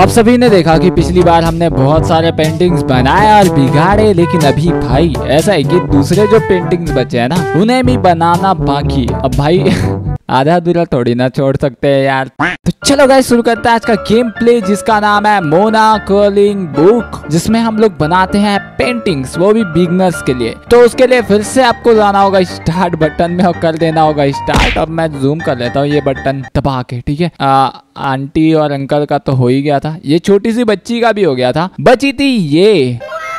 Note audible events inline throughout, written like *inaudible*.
आप सभी ने देखा कि पिछली बार हमने बहुत सारे पेंटिंग्स बनाए और बिगाड़े लेकिन अभी भाई ऐसा है कि दूसरे जो पेंटिंग्स बचे हैं ना उन्हें भी बनाना बाकी अब भाई *laughs* आधा अधूरा थोड़ी ना छोड़ सकते हैं यार चलो गाइस शुरू करते हैं आज का गेम प्ले जिसका नाम है मोना कॉलिंग बुक जिसमें हम लोग बनाते हैं पेंटिंग्स वो भी बिगनर्स के लिए तो उसके लिए फिर से आपको जाना होगा स्टार्ट बटन में और कर देना होगा स्टार्ट अब मैं जूम कर लेता हूँ ये बटन दबा के ठीक है आंटी और अंकल का तो हो ही गया था ये छोटी सी बच्ची का भी हो गया था बची थी ये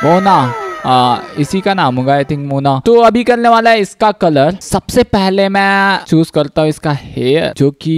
मोना आ, इसी का नाम होगा आई थिंक मोना तो अभी करने वाला है इसका कलर सबसे पहले मैं चूज करता हूँ इसका हेयर जो कि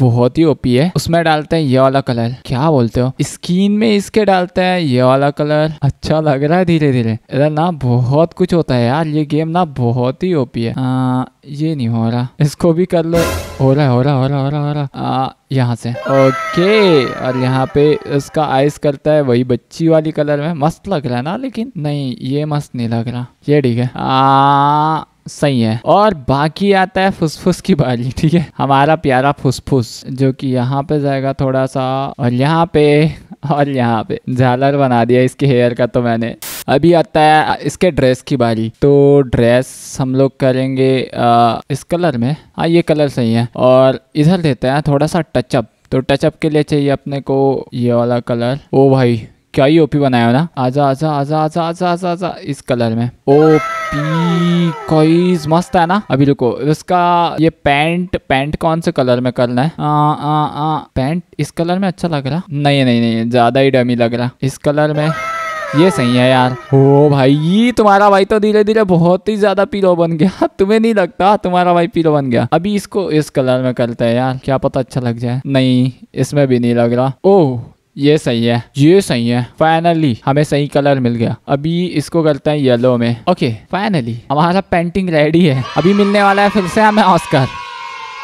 बहुत ही ओपी है उसमें डालते हैं ये वाला कलर क्या बोलते हो स्किन में इसके डालते हैं ये वाला कलर अच्छा लग रहा है धीरे धीरे इधर ना बहुत कुछ होता है यार ये गेम ना बहुत ही ओपी है आ, ये नहीं हो रहा इसको भी कर लो हो रहा है हो रहा हो रहा हो रहा हो रहा यहाँ से ओके और यहाँ पे उसका आइस करता है वही बच्ची वाली कलर में मस्त लग रहा है ना लेकिन नहीं ये मस्त नहीं लग रहा ये ठीक है आ, सही है और बाकी आता है फुसफुस की बाली ठीक है हमारा प्यारा फुसफुस जो कि यहाँ पे जाएगा थोड़ा सा और यहाँ पे और यहाँ पे झालर बना दिया इसके हेयर का तो मैंने अभी आता है इसके ड्रेस की बारी तो ड्रेस हम लोग करेंगे आ, इस कलर में हाँ ये कलर सही है और इधर देते हैं थोड़ा सा टचअप तो टचअप के लिए चाहिए अपने को ये वाला कलर ओ भाई क्या ही ओपी बनाया हो ना आजा आजा आजा आजा आजा आजा आजा इस कलर में पी कोईज मस्त है ना अभी रुको इसका ये पैंट पैंट कौन से कलर में करना है आ, आ, आ, पैंट इस कलर में अच्छा लग रहा नहीं नहीं नहीं ज्यादा ही डमी लग रहा इस कलर में ये सही है यार हो भाई तुम्हारा भाई तो धीरे धीरे बहुत ही ज्यादा पीलो बन गया *laughs* तुम्हें नहीं लगता तुम्हारा भाई पीलो बन गया अभी इसको इस कलर में करते हैं यार क्या पता अच्छा लग जाए नहीं इसमें भी नहीं लग रहा ओह ये सही है ये सही है फाइनली हमें सही कलर मिल गया अभी इसको करते हैं येलो में ओके फाइनली हमारा पेंटिंग रेडी है अभी मिलने वाला है फिर से हमें ऑस्कर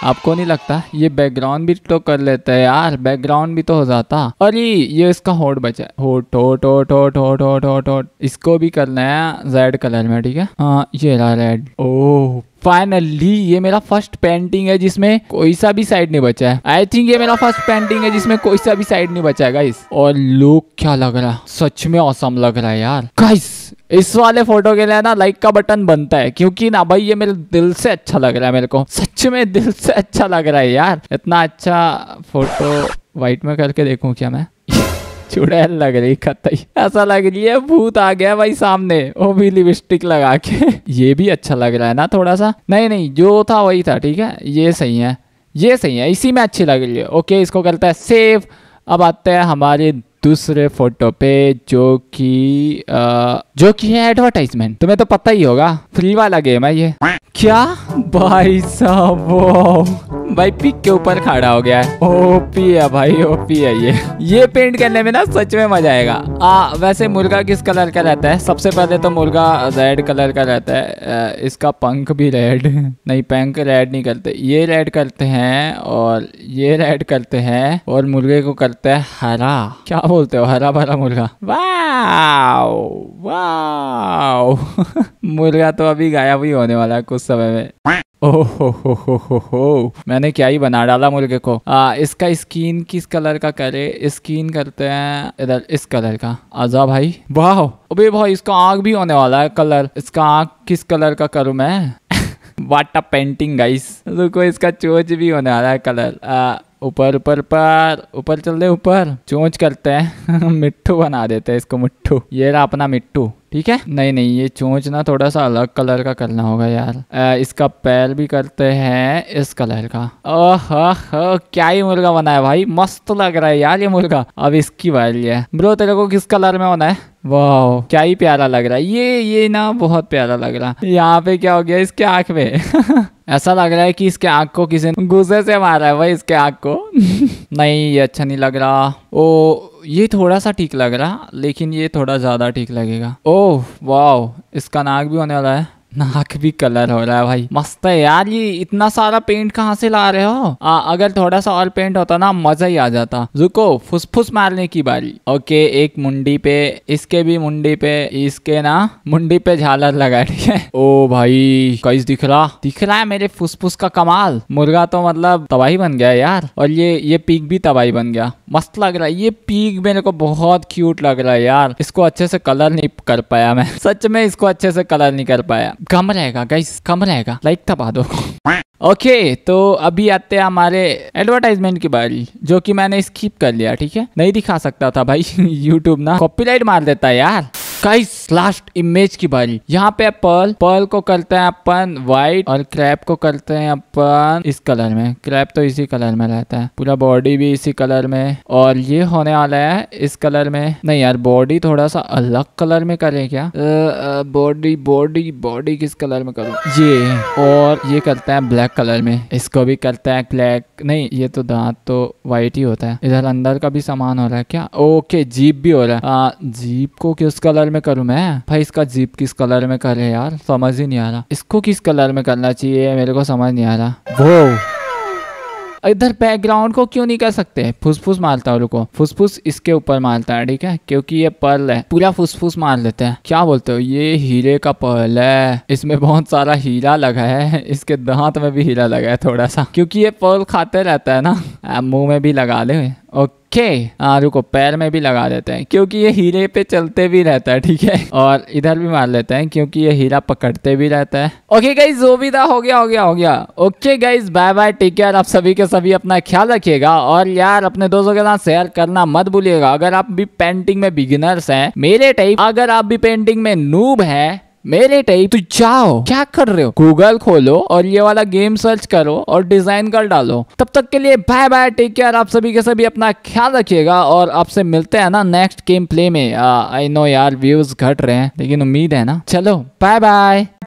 आपको नहीं लगता ये बैकग्राउंड भी तो कर लेते हैं यार बैकग्राउंड भी तो हो जाता अरे ये इसका होट बचा है होट होट होट होट होट होट होट होट इसको भी करना है रेड कलर में ठीक है हाँ ये रहा रेड ओह फाइनली ये मेरा फर्स्ट पेंटिंग है जिसमें कोई सा भी साइड नहीं बचा है आई थिंक ये मेरा फर्स्ट पेंटिंग है जिसमें कोई सा भी साइड नहीं बचा है गाइस और लुक क्या लग रहा है सच में औसम लग रहा है यार गाइस इस वाले फोटो के लिए ना लाइक का बटन बनता है क्योंकि ना भाई ये मेरे दिल से अच्छा लग रहा है मेरे को सच में दिल से अच्छा लग रहा है यार इतना अच्छा फोटो व्हाइट में करके देखूं क्या मैं *laughs* चुड़ैल लग रही कतई ऐसा लग रही है भूत आ गया भाई सामने वो भी लिपस्टिक लगा के *laughs* ये भी अच्छा लग रहा है ना थोड़ा सा नहीं नहीं जो था वही था ठीक है ये सही है ये सही है इसी में अच्छी लग रही है ओके इसको करता है सेफ अब आते हैं हमारे दूसरे फोटो पे जो कि जो कि है एडवर्टाइजमेंट तुम्हें तो पता ही होगा फ्री वाला गेम है ये क्या भाई साहब भाई पिक के ऊपर खड़ा हो गया है ओपी है भाई ओपी है ये ये पेंट करने में ना सच में मजा आएगा आ वैसे मुर्गा किस कलर का रहता है सबसे पहले तो मुर्गा रेड कलर का रहता है इसका पंख भी रेड नहीं पंख रेड नहीं करते ये रेड करते हैं और ये रेड करते हैं और मुर्गे को करते हैं हरा क्या बोलते हो हरा भरा मुर्गा वाओ वाओ मुर्गा तो अभी गायब ही होने वाला है कुछ समय में ओ हो हो हो हो हो मैंने क्या ही बना डाला मुर्गे को आ, इसका स्किन किस कलर का करे स्किन करते हैं इधर इस कलर का आजा भाई वाह अबे भाई इसका आग भी होने वाला है कलर इसका आग किस कलर का करू मैं वाटा पेंटिंग गाइस रुको इसका चोच भी होने वाला है कलर आ, ऊपर ऊपर पर ऊपर चल दे ऊपर चोंच करते हैं *laughs* मिट्टू बना देते हैं इसको मिट्टू ये रहा अपना मिट्टू ठीक है नहीं नहीं ये चोंच ना थोड़ा सा अलग कलर का करना होगा यार आ, इसका पैर भी करते हैं इस कलर का ओह क्या ही मुर्गा है भाई मस्त लग रहा है यार ये मुर्गा अब इसकी बारी है ब्रो तेरे को किस कलर में होना है वाह क्या ही प्यारा लग रहा है ये ये ना बहुत प्यारा लग रहा है यहाँ पे क्या हो गया इसके आंख में *laughs* ऐसा लग रहा है कि इसके आंख को किसी ने गुस्से से मारा है भाई इसके आँख को *laughs* नहीं ये अच्छा नहीं लग रहा ओ ये थोड़ा सा ठीक लग रहा लेकिन ये थोड़ा ज़्यादा ठीक लगेगा ओह वाह इसका नाक भी होने वाला है नाक भी कलर हो रहा है भाई मस्त है यार ये इतना सारा पेंट कहाँ से ला रहे हो आ, अगर थोड़ा सा और पेंट होता ना मजा ही आ जाता रुको फुसफुस मारने की बारी ओके एक मुंडी पे इसके भी मुंडी पे इसके ना मुंडी पे झालर लगा ठीक है ओ भाई कैस दिख रहा दिख रहा है मेरे फुसफुस का कमाल मुर्गा तो मतलब तबाही बन गया यार और ये ये पीक भी तबाही बन गया मस्त लग रहा है ये पीक मेरे को बहुत क्यूट लग रहा है यार इसको अच्छे से कलर नहीं कर पाया मैं *laughs* सच में इसको अच्छे से कलर नहीं कर पाया कम रहेगा गाइस कम रहेगा लाइक दबा दो ओके okay, तो अभी आते हैं हमारे एडवर्टाइजमेंट की बारी जो कि मैंने स्किप कर लिया ठीक है नहीं दिखा सकता था भाई यूट्यूब *laughs* ना कॉपीराइट मार देता है यार गाइस लास्ट इमेज की बारी यहाँ पे पर्ल पर्ल को करते हैं अपन व्हाइट और क्रैप को करते हैं अपन इस कलर में क्रैप तो इसी कलर में रहता है पूरा बॉडी भी इसी कलर में और ये होने वाला है इस कलर में नहीं यार बॉडी थोड़ा सा अलग कलर में करें क्या बॉडी बॉडी बॉडी किस कलर में करूँ ये और ये करते हैं ब्लैक कलर में इसको भी करते हैं ब्लैक नहीं ये तो दांत तो व्हाइट ही होता है इधर अंदर का भी सामान हो रहा है क्या ओके जीप भी हो रहा है जीप हाँ, को किस कलर कलर में करूँ मैं भाई इसका जीप किस कलर में करे यार समझ ही नहीं आ रहा इसको किस कलर में करना चाहिए मेरे को समझ नहीं आ रहा वो इधर बैकग्राउंड को क्यों नहीं कर सकते फुसफुस मारता है रुको फुसफुस इसके ऊपर मारता है ठीक है क्योंकि ये पर्ल है पूरा फुसफुस मार लेते हैं क्या बोलते हो ये हीरे का पर्ल है इसमें बहुत सारा हीरा लगा है इसके दांत में भी हीरा लगा है थोड़ा सा क्योंकि ये पर्ल खाते रहता है ना मुंह में भी लगा ले ओके आरू हाँ, रुको पैर में भी लगा देते हैं क्योंकि ये हीरे पे चलते भी रहता है ठीक है और इधर भी मार लेते हैं क्योंकि ये हीरा पकड़ते भी रहता है ओके गाइज जो भी था हो गया हो गया हो गया okay guys bye bye take care आप सभी के सभी अपना ख्याल रखिएगा और यार अपने दोस्तों के साथ शेयर करना मत भूलिएगा अगर आप भी पेंटिंग में बिगिनर्स हैं मेरे टाइप अगर आप भी पेंटिंग में नूब हैं मेरे टाइप तू तो जाओ क्या कर रहे हो गूगल खोलो और ये वाला गेम सर्च करो और डिजाइन कर डालो तब तक के लिए बाय बाय टेक केयर आप सभी के सभी अपना ख्याल रखिएगा और आपसे मिलते हैं ना नेक्स्ट गेम प्ले में आई नो यार व्यूज घट रहे हैं लेकिन उम्मीद है ना चलो बाय बाय